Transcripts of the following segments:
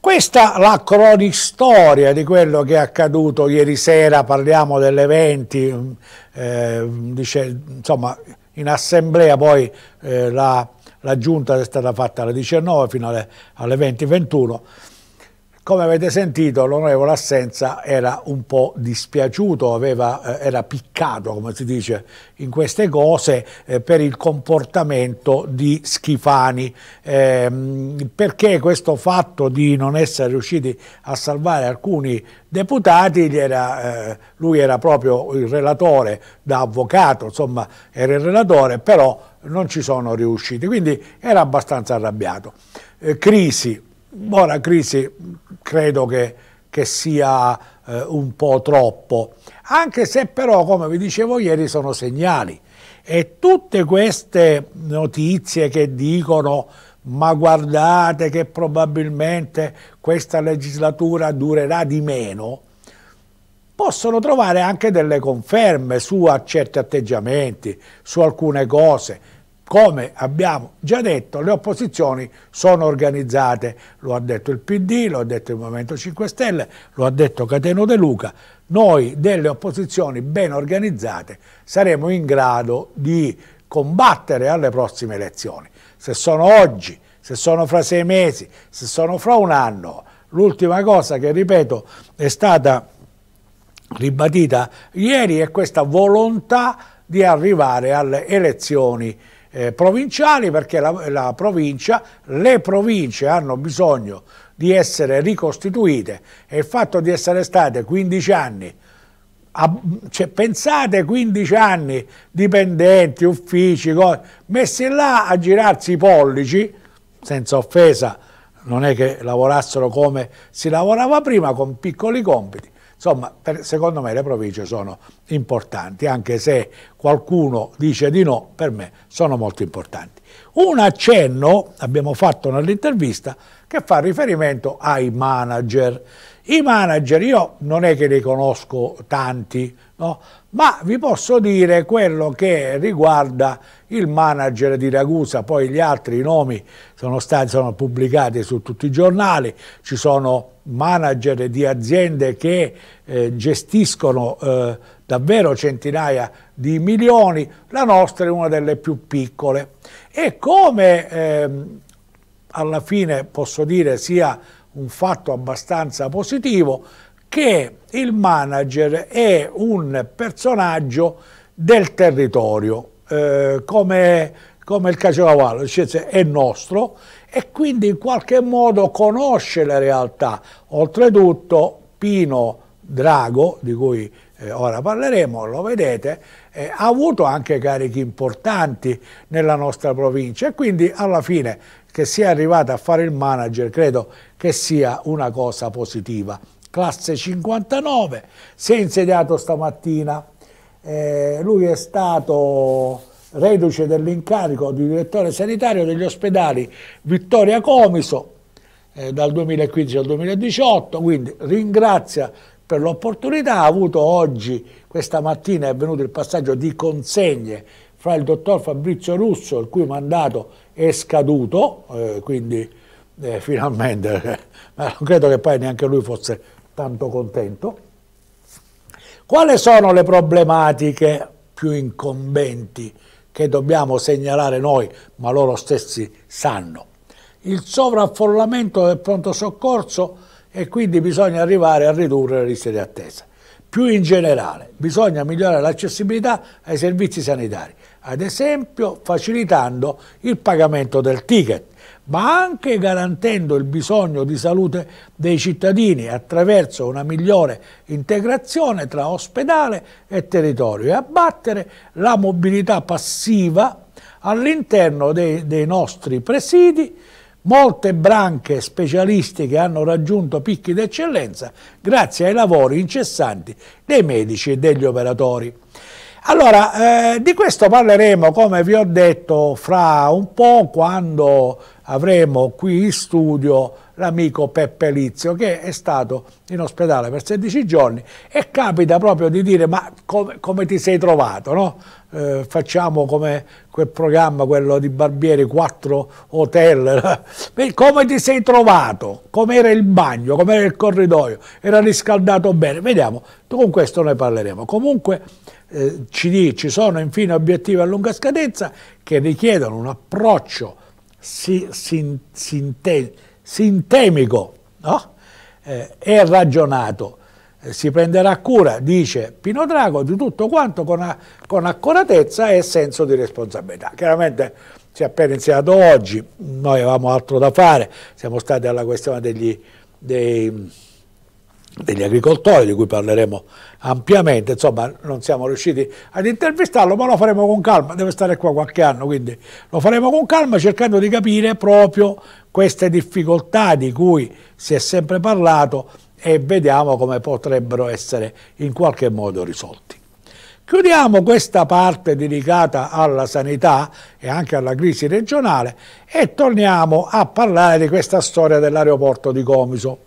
Questa è la cronistoria di quello che è accaduto ieri sera, parliamo delle 20, mm, eh, insomma in assemblea poi eh, la, la giunta è stata fatta alle 19 fino alle, alle 20 come avete sentito, l'onorevole Assenza era un po' dispiaciuto, aveva, eh, era piccato, come si dice, in queste cose eh, per il comportamento di Schifani, eh, perché questo fatto di non essere riusciti a salvare alcuni deputati, era, eh, lui era proprio il relatore, da avvocato, insomma, era il relatore, però non ci sono riusciti, quindi era abbastanza arrabbiato. Eh, crisi, Boh, la crisi credo che, che sia eh, un po' troppo, anche se però, come vi dicevo ieri, sono segnali. E tutte queste notizie che dicono ma guardate che probabilmente questa legislatura durerà di meno, possono trovare anche delle conferme su certi atteggiamenti, su alcune cose come abbiamo già detto, le opposizioni sono organizzate, lo ha detto il PD, lo ha detto il Movimento 5 Stelle, lo ha detto Cateno De Luca, noi delle opposizioni ben organizzate saremo in grado di combattere alle prossime elezioni. Se sono oggi, se sono fra sei mesi, se sono fra un anno, l'ultima cosa che ripeto è stata ribadita ieri è questa volontà di arrivare alle elezioni eh, provinciali perché la, la provincia, le province hanno bisogno di essere ricostituite e il fatto di essere state 15 anni a, cioè, pensate 15 anni dipendenti, uffici, cose, messi là a girarsi i pollici, senza offesa, non è che lavorassero come si lavorava prima, con piccoli compiti. Insomma, per, secondo me le province sono importanti, anche se qualcuno dice di no, per me sono molto importanti. Un accenno abbiamo fatto nell'intervista che fa riferimento ai manager. I manager io non è che ne conosco tanti, no? ma vi posso dire quello che riguarda il manager di Ragusa, poi gli altri nomi sono, stati, sono pubblicati su tutti i giornali, ci sono manager di aziende che eh, gestiscono eh, davvero centinaia di milioni, la nostra è una delle più piccole e come eh, alla fine posso dire sia un fatto abbastanza positivo, che il manager è un personaggio del territorio, eh, come, come, il Caciocavallo, cioè, è nostro e quindi in qualche modo conosce la realtà. Oltretutto Pino Drago, di cui eh, ora parleremo, lo vedete, eh, ha avuto anche carichi importanti nella nostra provincia e quindi alla fine che sia arrivata a fare il manager credo che sia una cosa positiva. Classe 59, si è insediato stamattina, eh, lui è stato reduce dell'incarico di direttore sanitario degli ospedali Vittoria Comiso eh, dal 2015 al 2018, quindi ringrazia per l'opportunità, ha avuto oggi, questa mattina è avvenuto il passaggio di consegne fra il dottor Fabrizio Russo, il cui mandato è scaduto, eh, quindi eh, finalmente, ma non credo che poi neanche lui fosse tanto contento. Quali sono le problematiche più incombenti che dobbiamo segnalare noi, ma loro stessi sanno? Il sovraffollamento del pronto soccorso e quindi bisogna arrivare a ridurre le liste di attesa. Più in generale, bisogna migliorare l'accessibilità ai servizi sanitari, ad esempio facilitando il pagamento del ticket, ma anche garantendo il bisogno di salute dei cittadini attraverso una migliore integrazione tra ospedale e territorio e abbattere la mobilità passiva all'interno dei, dei nostri presidi molte branche specialistiche hanno raggiunto picchi d'eccellenza grazie ai lavori incessanti dei medici e degli operatori. Allora, eh, di questo parleremo, come vi ho detto, fra un po' quando avremo qui in studio l'amico Peppe Lizio che è stato in ospedale per 16 giorni e capita proprio di dire ma come, come ti sei trovato, no? eh, facciamo come quel programma, quello di Barbieri, quattro hotel, come ti sei trovato, com'era il bagno, com'era il corridoio, era riscaldato bene, vediamo, con questo ne parleremo. Comunque eh, CD, ci sono infine obiettivi a lunga scadenza che richiedono un approccio si, si, si, sintemico no? eh, e ragionato. Eh, si prenderà cura, dice Pino Drago, di tutto quanto con, a, con accuratezza e senso di responsabilità. Chiaramente si è appena iniziato oggi, noi avevamo altro da fare, siamo stati alla questione degli, dei, degli agricoltori di cui parleremo ampiamente, insomma non siamo riusciti ad intervistarlo, ma lo faremo con calma, deve stare qua qualche anno, quindi lo faremo con calma cercando di capire proprio queste difficoltà di cui si è sempre parlato e vediamo come potrebbero essere in qualche modo risolti. Chiudiamo questa parte dedicata alla sanità e anche alla crisi regionale e torniamo a parlare di questa storia dell'aeroporto di Comiso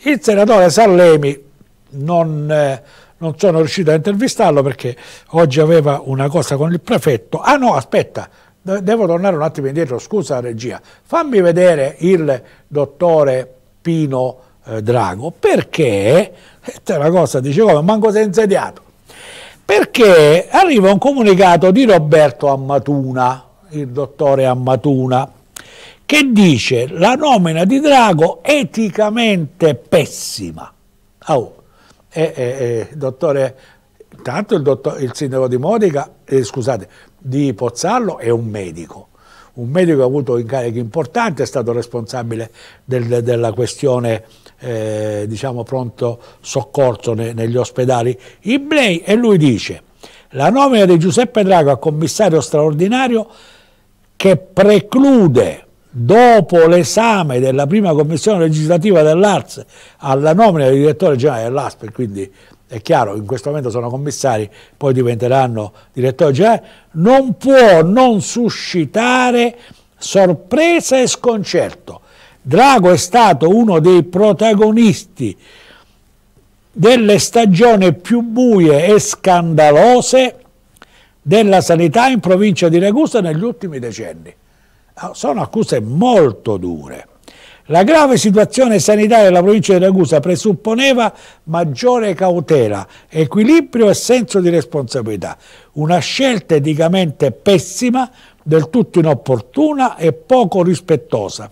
il senatore Sallemi non, eh, non, sono riuscito a intervistarlo perché oggi aveva una cosa con il prefetto. Ah no, aspetta, devo tornare un attimo indietro, scusa regia. Fammi vedere il dottore Pino eh, Drago perché, questa eh, è una cosa, dicevo, manco si è insediato. Perché arriva un comunicato di Roberto Ammatuna, il dottore Ammatuna, che dice la nomina di Drago eticamente pessima. Oh, eh, eh, dottore, intanto il, dottor, il sindaco di Modica, eh, scusate, di Pozzallo è un medico, un medico che ha avuto incarichi importanti, è stato responsabile del, della questione eh, diciamo pronto soccorso ne, negli ospedali Iblei e lui dice la nomina di Giuseppe Drago a commissario straordinario che preclude dopo l'esame della prima commissione legislativa dell'ARS alla nomina del direttore generale dell'ASPE, quindi è chiaro, in questo momento sono commissari, poi diventeranno direttori generali, non può non suscitare sorpresa e sconcerto. Drago è stato uno dei protagonisti delle stagioni più buie e scandalose della sanità in provincia di Ragusa negli ultimi decenni sono accuse molto dure. La grave situazione sanitaria della provincia di Ragusa presupponeva maggiore cautela, equilibrio e senso di responsabilità, una scelta eticamente pessima, del tutto inopportuna e poco rispettosa.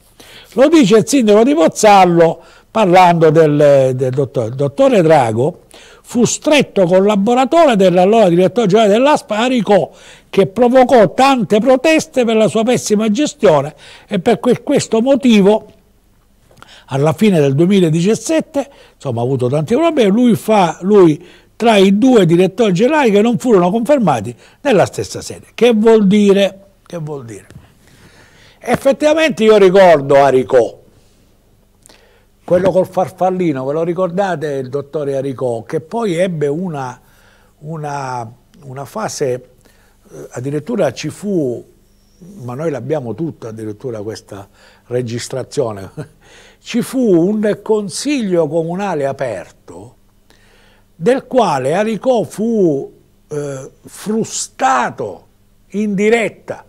Lo dice il sindaco di Pozzallo parlando del, del dottore. Il dottore Drago fu stretto collaboratore dell'allora direttore generale dell'ASPA Aricò che provocò tante proteste per la sua pessima gestione e per questo motivo alla fine del 2017, insomma ha avuto tanti problemi, lui fa, lui tra i due direttori generali che non furono confermati nella stessa sede. Che vuol dire? Che vuol dire? Effettivamente io ricordo Aricò, quello col farfallino, ve lo ricordate il dottore Aricò, che poi ebbe una, una, una fase eh, addirittura ci fu, ma noi l'abbiamo tutta addirittura questa registrazione, ci fu un consiglio comunale aperto del quale Aricò fu eh, frustato in diretta,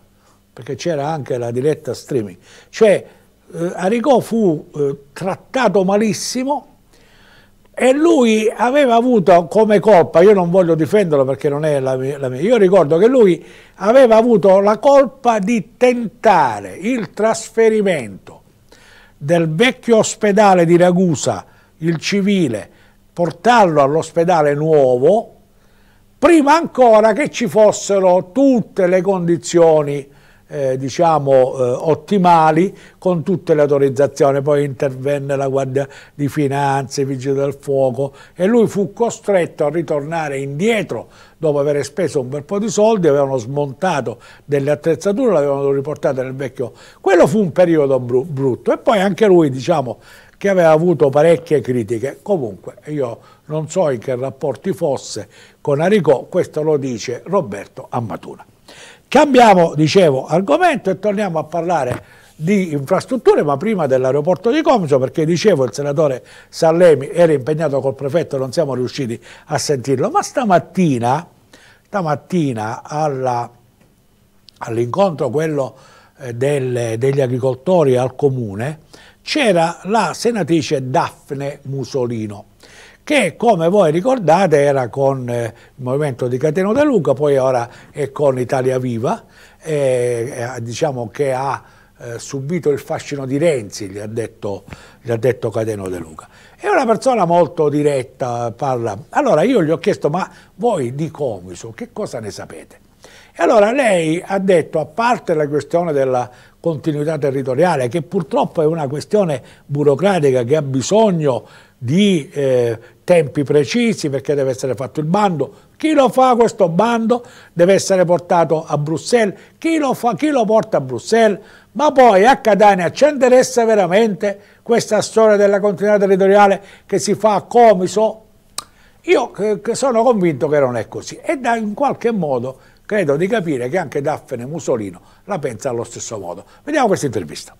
perché c'era anche la diretta streaming, cioè eh, Aricò fu eh, trattato malissimo e lui aveva avuto come colpa, io non voglio difenderlo perché non è la mia, la mia, io ricordo che lui aveva avuto la colpa di tentare il trasferimento del vecchio ospedale di Ragusa, il civile, portarlo all'ospedale nuovo, prima ancora che ci fossero tutte le condizioni eh, diciamo eh, ottimali con tutte le autorizzazioni, poi intervenne la Guardia di Finanze, i Vigili del Fuoco e lui fu costretto a ritornare indietro dopo aver speso un bel po' di soldi, avevano smontato delle attrezzature, le avevano riportate nel vecchio. Quello fu un periodo bru brutto e poi anche lui diciamo che aveva avuto parecchie critiche. Comunque io non so in che rapporti fosse con Aricò, questo lo dice Roberto Ammatuna. Cambiamo, dicevo, argomento e torniamo a parlare di infrastrutture, ma prima dell'aeroporto di Comiso, perché dicevo il senatore Sallemi era impegnato col prefetto, e non siamo riusciti a sentirlo, ma stamattina, stamattina all'incontro all quello eh, del, degli agricoltori al comune, c'era la senatrice Daphne Musolino che come voi ricordate era con eh, il movimento di Cateno De Luca, poi ora è con Italia Viva, eh, diciamo che ha eh, subito il fascino di Renzi, gli ha, detto, gli ha detto Cateno De Luca. È una persona molto diretta, parla. Allora io gli ho chiesto, ma voi di Comiso che cosa ne sapete? E allora lei ha detto, a parte la questione della continuità territoriale, che purtroppo è una questione burocratica che ha bisogno di eh, tempi precisi perché deve essere fatto il bando. Chi lo fa questo bando deve essere portato a Bruxelles. Chi lo, fa, chi lo porta a Bruxelles? Ma poi a Catania ci interessa veramente questa storia della continuità territoriale che si fa a Comiso? Io eh, sono convinto che non è così e da, in qualche modo credo di capire che anche Daphne Musolino la pensa allo stesso modo. Vediamo questa intervista.